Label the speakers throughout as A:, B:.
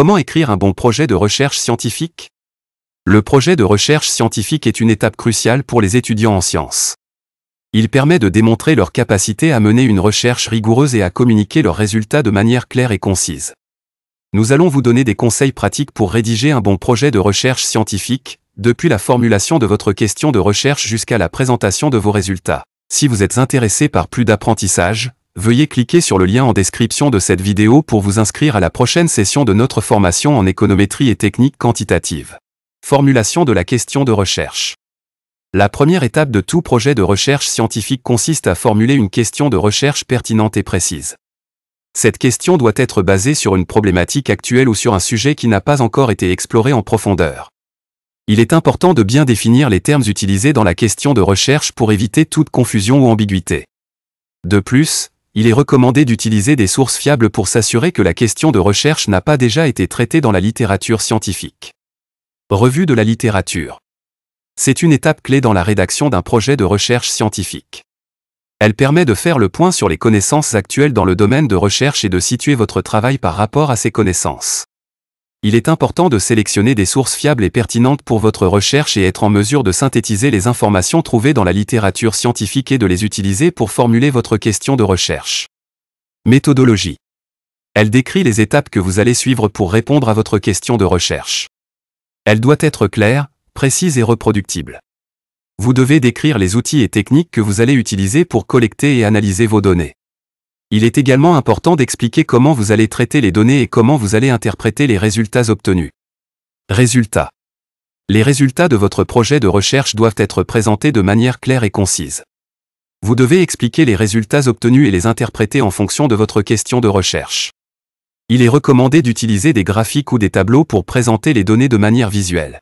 A: Comment écrire un bon projet de recherche scientifique Le projet de recherche scientifique est une étape cruciale pour les étudiants en sciences. Il permet de démontrer leur capacité à mener une recherche rigoureuse et à communiquer leurs résultats de manière claire et concise. Nous allons vous donner des conseils pratiques pour rédiger un bon projet de recherche scientifique, depuis la formulation de votre question de recherche jusqu'à la présentation de vos résultats. Si vous êtes intéressé par plus d'apprentissage, veuillez cliquer sur le lien en description de cette vidéo pour vous inscrire à la prochaine session de notre formation en économétrie et technique quantitative. Formulation de la question de recherche. La première étape de tout projet de recherche scientifique consiste à formuler une question de recherche pertinente et précise. Cette question doit être basée sur une problématique actuelle ou sur un sujet qui n'a pas encore été exploré en profondeur. Il est important de bien définir les termes utilisés dans la question de recherche pour éviter toute confusion ou ambiguïté. De plus, il est recommandé d'utiliser des sources fiables pour s'assurer que la question de recherche n'a pas déjà été traitée dans la littérature scientifique. Revue de la littérature. C'est une étape clé dans la rédaction d'un projet de recherche scientifique. Elle permet de faire le point sur les connaissances actuelles dans le domaine de recherche et de situer votre travail par rapport à ces connaissances il est important de sélectionner des sources fiables et pertinentes pour votre recherche et être en mesure de synthétiser les informations trouvées dans la littérature scientifique et de les utiliser pour formuler votre question de recherche. Méthodologie. Elle décrit les étapes que vous allez suivre pour répondre à votre question de recherche. Elle doit être claire, précise et reproductible. Vous devez décrire les outils et techniques que vous allez utiliser pour collecter et analyser vos données. Il est également important d'expliquer comment vous allez traiter les données et comment vous allez interpréter les résultats obtenus. Résultats. Les résultats de votre projet de recherche doivent être présentés de manière claire et concise. Vous devez expliquer les résultats obtenus et les interpréter en fonction de votre question de recherche. Il est recommandé d'utiliser des graphiques ou des tableaux pour présenter les données de manière visuelle.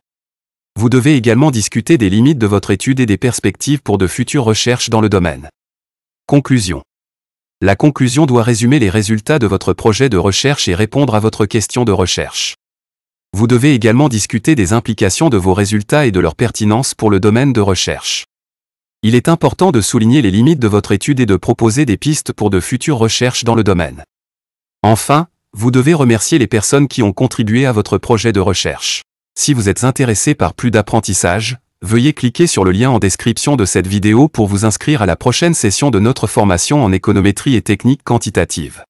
A: Vous devez également discuter des limites de votre étude et des perspectives pour de futures recherches dans le domaine. Conclusion. La conclusion doit résumer les résultats de votre projet de recherche et répondre à votre question de recherche. Vous devez également discuter des implications de vos résultats et de leur pertinence pour le domaine de recherche. Il est important de souligner les limites de votre étude et de proposer des pistes pour de futures recherches dans le domaine. Enfin, vous devez remercier les personnes qui ont contribué à votre projet de recherche. Si vous êtes intéressé par plus d'apprentissage, veuillez cliquer sur le lien en description de cette vidéo pour vous inscrire à la prochaine session de notre formation en économétrie et technique quantitative.